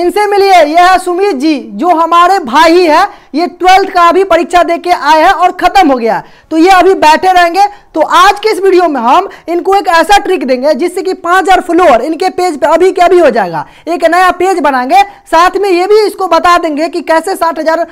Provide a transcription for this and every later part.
इनसे मिलिए यह है सुमित जी जो हमारे भाई है ये ट्वेल्थ का अभी परीक्षा देके आए हैं और खत्म हो गया तो ये अभी बैठे रहेंगे तो आज के इस वीडियो में हम इनको एक ऐसा ट्रिक देंगे जिससे कि पाँच फ्लोर इनके पेज पे अभी के अभी हो जाएगा एक नया पेज बनाएंगे साथ में ये भी इसको बता देंगे कि कैसे साठ हजार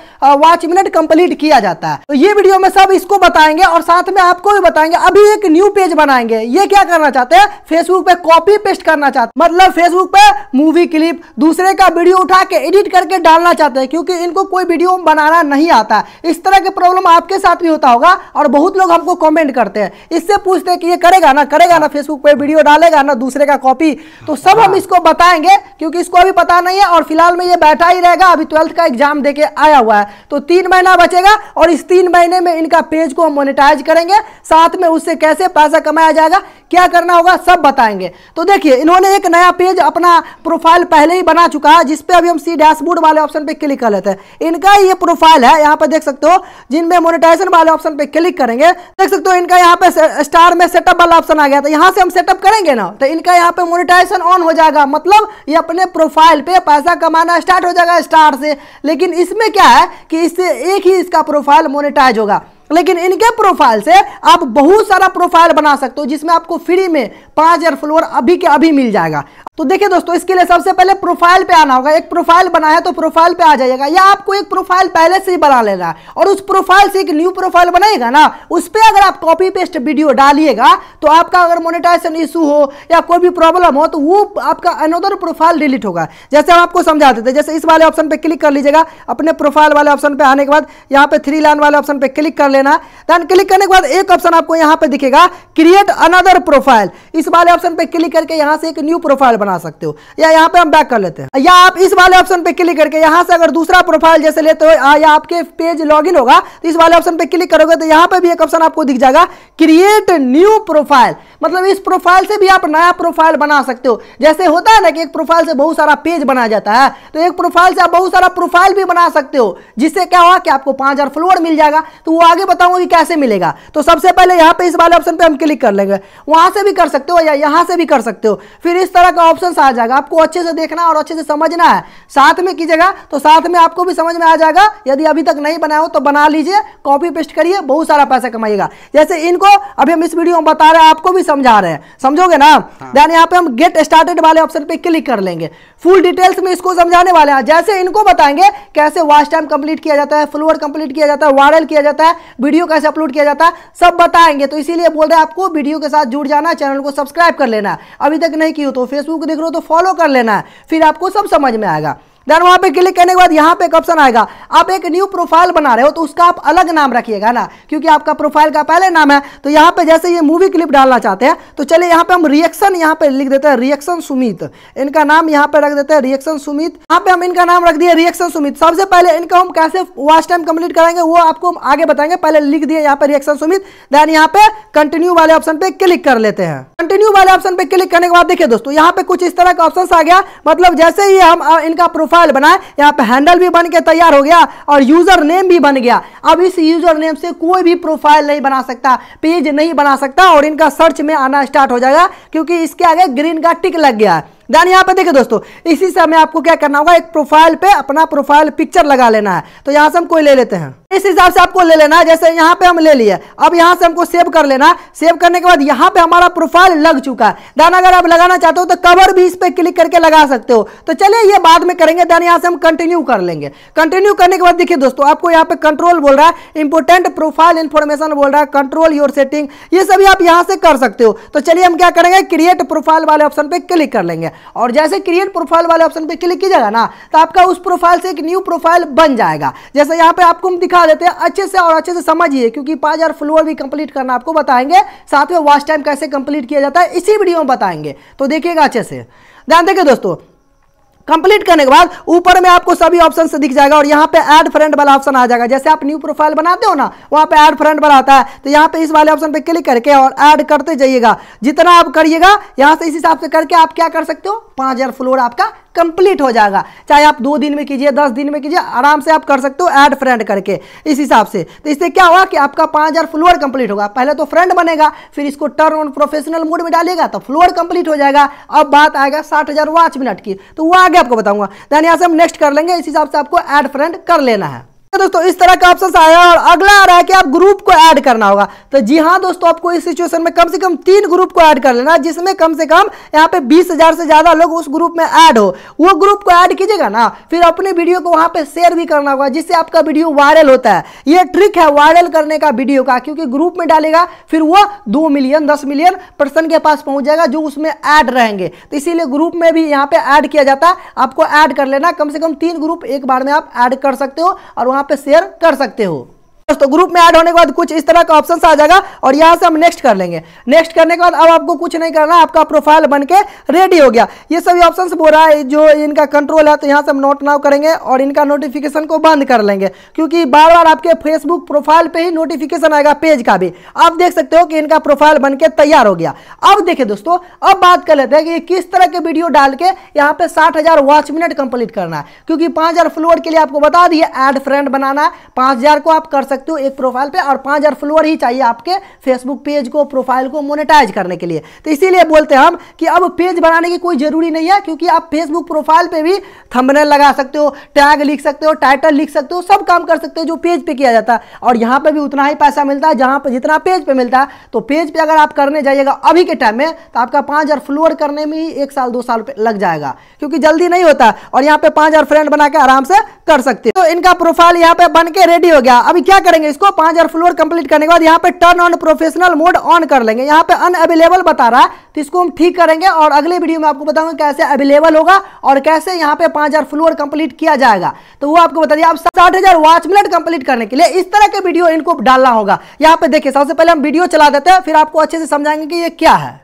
वॉच मिनट कंप्लीट किया जाता है तो ये वीडियो में सब इसको बताएंगे और साथ में आपको भी बताएंगे अभी एक न्यू पेज बनाएंगे ये क्या करना चाहते हैं फेसबुक पे कॉपी पेस्ट करना चाहते मतलब फेसबुक पे मूवी क्लिप दूसरे का वीडियो उठा के एडिट करके डालना चाहते हैं क्योंकि इनको कोई वीडियो बनाना खाना नहीं आता इस तरह के प्रॉब्लम आपके साथ भी होता होगा और बहुत लोग हमको कमेंट करते हैं इससे पूछते हैं कि ये करेगा ना करेगा ना फेसबुक पे वीडियो डालेगा ना दूसरे का कॉपी तो सब हम हाँ। इसको बताएंगे क्योंकि इसको अभी पता नहीं है और फिलहाल में ये बैठा ही रहेगा अभी ट्वेल्थ का एग्जाम दे आया हुआ है तो तीन महीना बचेगा और इस तीन महीने में इनका पेज को हम मोनिटाइज करेंगे साथ में उससे कैसे पैसा कमाया जाएगा क्या करना होगा सब बताएंगे तो देखिए इन्होंने एक नया पेज अपना प्रोफाइल पहले ही बना चुका है जिसपे अभी हम सी डैशबोर्ड वाले ऑप्शन पे क्लिक कर लेते हैं इनका ये प्रो प्रोफाइल है यहाँ पर देख सकते हो जिनमें मोनिटाइजेशन वाले ऑप्शन पे क्लिक करेंगे देख सकते हो इनका यहाँ पे स्टार में सेटअप वाला ऑप्शन आ गया तो यहाँ से हम सेटअप करेंगे ना तो इनका यहाँ पे मोनिटाइजेशन ऑन हो जाएगा मतलब ये अपने प्रोफाइल पे पैसा कमाना स्टार्ट हो जाएगा स्टार से लेकिन इसमें क्या है कि इससे एक ही इसका प्रोफाइल मोनिटाइज होगा लेकिन इनके प्रोफाइल से आप बहुत सारा प्रोफाइल बना सकते हो जिसमें आपको फ्री में पांच हजार फ्लोर अभी के अभी मिल जाएगा तो देखिए दोस्तों इसके लिए सबसे पहले प्रोफाइल पे आना होगा एक प्रोफाइल बनाया तो प्रोफाइल पे आ जाएगा या आपको एक प्रोफाइल पहले से ही बना लेना है और उस प्रोफाइल से एक न्यू प्रोफाइल बनाएगा ना उस पर अगर आप कॉपी पेस्ट वीडियो डालिएगा तो आपका अगर मोनिटाइजेशन इशू हो या कोई भी प्रॉब्लम हो तो वो आपका अनोदर प्रोफाइल डिलीट होगा जैसे हम आपको समझा देते जैसे इस वाले ऑप्शन पर क्लिक कर लीजिएगा अपने प्रोफाइल वाले ऑप्शन पर आने के बाद यहाँ पे थ्री लाइन वाले ऑप्शन पर क्लिक कर लेना देन क्लिक करने के बाद एक ऑप्शन आपको यहां पे दिखेगा क्रिएट अनदर प्रोफाइल इस वाले ऑप्शन पे क्लिक करके यहां से एक न्यू प्रोफाइल बना सकते हो या यहां पे हम बैक कर लेते हैं या आप इस वाले ऑप्शन पे क्लिक करके यहां से अगर दूसरा प्रोफाइल जैसे लेते हो या आपके पेज लॉग होगा तो इस वाले ऑप्शन पे क्लिक करोगे तो यहां पर भी एक ऑप्शन आपको दिख जाएगा क्रिएट न्यू प्रोफाइल मतलब इस प्रोफाइल से भी आप नया प्रोफाइल बना सकते हो जैसे होता है ना कि एक प्रोफाइल से बहुत सारा पेज बनाया जाता है तो एक प्रोफाइल से आप बहुत सारा प्रोफाइल भी बना सकते हो जिससे क्या हुआ कि आपको पांच हज़ार फॉलोअर मिल जाएगा तो वो आगे भी बताऊंगा कि कैसे मिलेगा तो सबसे पहले यहां पे इस वाले ऑप्शन पे हम क्लिक कर लेंगे वहां से भी कर सकते हो या यहां से भी कर सकते हो फिर इस तरह का ऑप्शन आ जाएगा आपको अच्छे से देखना और अच्छे से समझना है साथ में कीजिएगा तो साथ में आपको भी समझ में आ जाएगा यदि अभी तक नहीं बनाया हो तो बना लीजिए कॉपी पेस्ट करिए बहुत सारा पैसा कमाइएगा जैसे इनको अभी हम इस वीडियो में बता रहे हैं आपको भी समझा रहे हैं समझोगे ना देन हाँ। यहाँ पे हम गेट स्टार्टेड वाले ऑप्शन पे क्लिक कर लेंगे फुल डिटेल्स में इसको समझाने वाले हैं जैसे इनको बताएंगे कैसे वास्ट टाइम कंप्लीट किया जाता है फ्लोअर कंप्लीट किया जाता है वायरल किया जाता है वीडियो कैसे अपलोड किया जाता है सब बताएंगे तो इसीलिए बोल रहे हैं आपको वीडियो के साथ जुड़ जाना चैनल को सब्सक्राइब कर लेना अभी तक नहीं की हो तो फेसबुक देख रहे हो तो फॉलो कर लेना फिर आपको सब समझ में आएगा देन वहां पे क्लिक करने के बाद यहां पे एक ऑप्शन आएगा आप एक न्यू प्रोफाइल बना रहे हो तो उसका आप अलग नाम रखिएगा ना क्योंकि आपका प्रोफाइल का पहले नाम है तो यहां पे जैसे ये मूवी क्लिप डालना चाहते हैं तो चलिए यहां पे हम रिएक्शन यहां पे लिख देते हैं रिएक्शन सुमित इनका नाम यहां पे रख देते हैं रिएक्शन सुमित यहां पे हम इनका नाम रख दिए रिएक्शन सुमित सबसे पहले इनका हम कैसे वास्ट टाइम कंप्लीट करेंगे वो आपको हम आगे बताएंगे पहले लिख दिए यहां पे रिएक्शन सुमित देन यहां पे कंटिन्यू वाले ऑप्शन पे क्लिक कर लेते हैं कंटिन्यू वाले ऑप्शन पे क्लिक करने के बाद देखिए दोस्तों यहां पे कुछ इस तरह का ऑप्शन आ गया मतलब जैसे ही हम इनका प्रोफाइल प्रोफाइल बनाए यहाँ पे हैंडल भी बन के तैयार हो गया और यूजर नेम भी बन गया अब इस यूजर नेम से कोई भी प्रोफाइल नहीं बना सकता पेज नहीं बना सकता और इनका सर्च में आना स्टार्ट हो जाएगा क्योंकि इसके आगे ग्रीन का टिक लग गया है देन यहाँ पे देखिए दोस्तों इसी से हमें आपको क्या करना होगा एक प्रोफाइल पे अपना प्रोफाइल पिक्चर लगा लेना है तो यहाँ से हम कोई ले लेते हैं इस हिसाब से आपको ले लेना है जैसे यहाँ पे हम ले लिए अब यहाँ से हमको सेव कर लेना सेव करने के बाद यहाँ पे हमारा प्रोफाइल लग चुका है दान अगर आप लगाना चाहते हो तो कवर भी इस पर क्लिक करके लगा सकते हो तो चलिए ये बाद में करेंगे देन यहाँ से हम कंटिन्यू कर लेंगे कंटिन्यू करने के बाद देखिए दोस्तों आपको यहाँ पे कंट्रोल बोल रहा है इंपोर्टेंट प्रोफाइल इन्फॉर्मेशन बोल रहा है कंट्रोल योर सेटिंग ये सभी आप यहाँ से कर सकते हो तो चलिए हम क्या करेंगे क्रिएट प्रोफाइल वाले ऑप्शन पर क्लिक कर लेंगे और जैसे क्रिएट प्रोफाइल वाले ऑप्शन पर क्लिक कीजिएगा ना तो आपका उस प्रोफाइल से एक न्यू प्रोफाइल बन जाएगा जैसे यहाँ पे आपको हम दिखा बता देते हैं अच्छे से और अच्छे से समझिए क्योंकि पाँच हज़ार फ्लोर भी कंप्लीट करना आपको बताएंगे साथ में वॉच टाइम कैसे कंप्लीट किया जाता है इसी वीडियो में बताएंगे तो देखिएगा अच्छे से ध्यान देखिए दोस्तों कंप्लीट करने के बाद ऊपर में आपको सभी ऑप्शन से दिख जाएगा और यहाँ पे ऐड फ्रेंड वाला ऑप्शन आ जाएगा जैसे आप न्यू प्रोफाइल बनाते हो ना वहाँ पे ऐड फ्रेंड वाला आता है तो यहाँ पे इस वाले ऑप्शन पे क्लिक करके और ऐड करते जाइएगा जितना आप करिएगा यहाँ से इस हिसाब से करके आप क्या कर सकते हो पाँच हज़ार फ्लोर आपका कंप्लीट हो जाएगा चाहे आप दो दिन में कीजिए दस दिन में कीजिए आराम से आप कर सकते हो ऐड फ्रेंड करके इस हिसाब से तो इससे क्या हुआ कि आपका पाँच हज़ार फ्लोर कंप्लीट होगा पहले तो फ्रेंड बनेगा फिर इसको टर्न ऑन प्रोफेशनल मोड में डालेगा तो फ्लोर कंप्लीट हो जाएगा अब बात आएगा साठ हज़ार वाच मिनट की तो वो आ आगे आपको बताऊंगा देन यहां से हम नेक्स्ट कर लेंगे इस हिसाब से आपको एड फ्रेंड कर लेना है दोस्तों इस तरह का ऑप्शन आया और अगला आ रहा है कि आप ग्रुप को ऐड करना होगा तो जी हाँ दोस्तों आपको इस सिचुएशन में कम से कम तीन ग्रुप को ऐड कर लेना जिसमें कम से कम यहाँ पे बीस हजार से ज्यादा लोग उस ग्रुप में ऐड हो वो ग्रुप को ऐड कीजिएगा ना फिर अपने वीडियो को वहां पे शेयर भी करना होगा जिससे आपका वीडियो वायरल होता है यह ट्रिक है वायरल करने का वीडियो का क्योंकि ग्रुप में डालेगा फिर वो दो मिलियन दस मिलियन पर्सन के पास पहुंच जाएगा जो उसमें ऐड रहेंगे तो इसीलिए ग्रुप में भी यहाँ पे ऐड किया जाता है आपको ऐड कर लेना कम से कम तीन ग्रुप एक बार में आप ऐड कर सकते हो और वहां पे शेयर कर सकते हो दोस्तों तो ग्रुप में ऐड होने के बाद कुछ इस तरह का ऑप्शन आ जाएगा और यहाँ से हम नेक्स्ट कर लेंगे नेक्स्ट करने के बाद अब आपको कुछ नहीं करना आपका प्रोफाइल बन के रेडी हो गया ये सभी ऑप्शन बोल रहा है जो इनका कंट्रोल है तो यहाँ से हम नोट नाउ करेंगे और इनका नोटिफिकेशन को बंद कर लेंगे क्योंकि बार बार आपके फेसबुक प्रोफाइल पर ही नोटिफिकेशन आएगा पेज का भी आप देख सकते हो कि इनका प्रोफाइल बन के तैयार हो गया अब देखे दोस्तों अब बात कर लेते हैं कि किस तरह के वीडियो डाल के यहाँ पे साठ हजार वॉच मिनट कंप्लीट करना है क्योंकि पांच हजार फ्लोर के लिए आपको बता दिए एड फ्रेंड बनाना है पांच हजार को आप कर सकते सकते हो एक प्रोफाइल पे और पाँच हज़ार फ्लोअर ही चाहिए आपके फेसबुक पेज को प्रोफाइल को मोनेटाइज करने के लिए तो इसीलिए बोलते हैं हम कि अब पेज बनाने की कोई ज़रूरी नहीं है क्योंकि आप फेसबुक प्रोफाइल पे भी थंबनेल लगा सकते हो टैग लिख सकते हो टाइटल लिख सकते हो सब काम कर सकते हो जो पेज पे किया जाता है और यहाँ पर भी उतना ही पैसा मिलता है जहाँ पर जितना पेज पर मिलता है तो पेज पर अगर आप करने जाइएगा अभी के टाइम में तो आपका पाँच हज़ार फ्लोअर करने में ही एक साल दो साल लग जाएगा क्योंकि जल्दी नहीं होता और यहाँ पे पाँच हज़ार फ्रेंड बना के आराम से कर सकते हो तो इनका प्रोफाइल यहाँ पे बन के रेडी हो गया अभी क्या करेंगे इसको पांच हजार फ्लोर कंप्लीट करने के बाद यहाँ पे turn on professional mode on कर लेंगे यहाँ पे अन अवेलेबल बता रहा है तो इसको हम ठीक करेंगे और अगले वीडियो में आपको बताऊंगा कैसे अवेलेबल होगा और कैसे यहाँ पे पांच हजार फ्लोर कंप्लीट किया जाएगा तो वो आपको बता दिया आप साठ हजार वॉच मिनट कंप्लीट करने के लिए इस तरह के वीडियो इनको डालना होगा यहाँ पे देखिए सबसे पहले हम वीडियो चला देते हैं फिर आपको अच्छे से समझाएंगे कि ये क्या है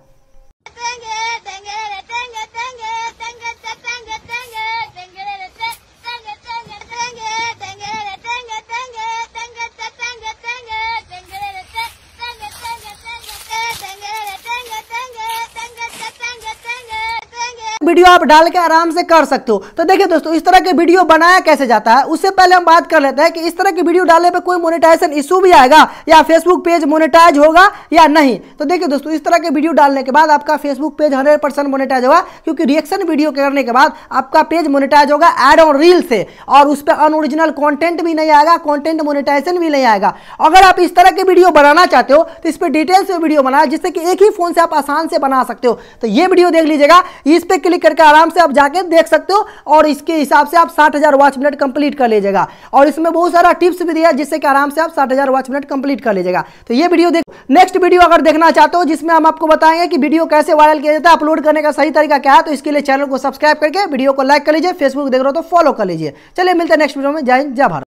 वीडियो आप डाल के आराम से कर सकते हो तो देखिए दोस्तों इस तरह के वीडियो बनाया कैसे जाता है उससे पहले हम बात कर लेते हैं कि इस तरह की वीडियो डालने पर कोई मोनिटाइजेशन इशू भी आएगा या फेसबुक पेज मोनिटाइज होगा या नहीं तो देखिए दोस्तों इस तरह के वीडियो डालने के बाद आपका Facebook page hundred percent monetise होगा क्योंकि रिएक्शन वीडियो करने के बाद आपका पेज मोनिटाइज होगा एड ऑन रील से और उस पर अनओरिजिनल कॉन्टेंट भी नहीं आएगा कॉन्टेंट मोनिटाइजेशन भी नहीं आएगा अगर आप इस तरह की वीडियो बनाना चाहते हो तो इस पर डिटेल्स में वीडियो बनाए जिससे कि एक ही फोन से आप आसान से बना सकते हो तो ये वीडियो देख लीजिएगा इस पर क्लिक क्लिक करके आराम से आप जाके देख सकते हो और इसके हिसाब से आप साठ हज़ार वॉच मिनट कंप्लीट कर लीजिएगा और इसमें बहुत सारा टिप्स भी दिया जिससे कि आराम से आप साठ हज़ार वॉच मिनट कंप्लीट कर लीजिएगा तो ये वीडियो देख नेक्स्ट वीडियो अगर देखना चाहते हो जिसमें हम आपको बताएंगे कि वीडियो कैसे वायरल किया जाता है अपलोड करने का सही तरीका क्या है तो इसके लिए चैनल को सब्सक्राइब करके वीडियो को लाइक कर लीजिए फेसबुक देख रहे हो तो फॉलो कर लीजिए चलिए मिलते हैं नेक्स्ट वीडियो में जय जय भारत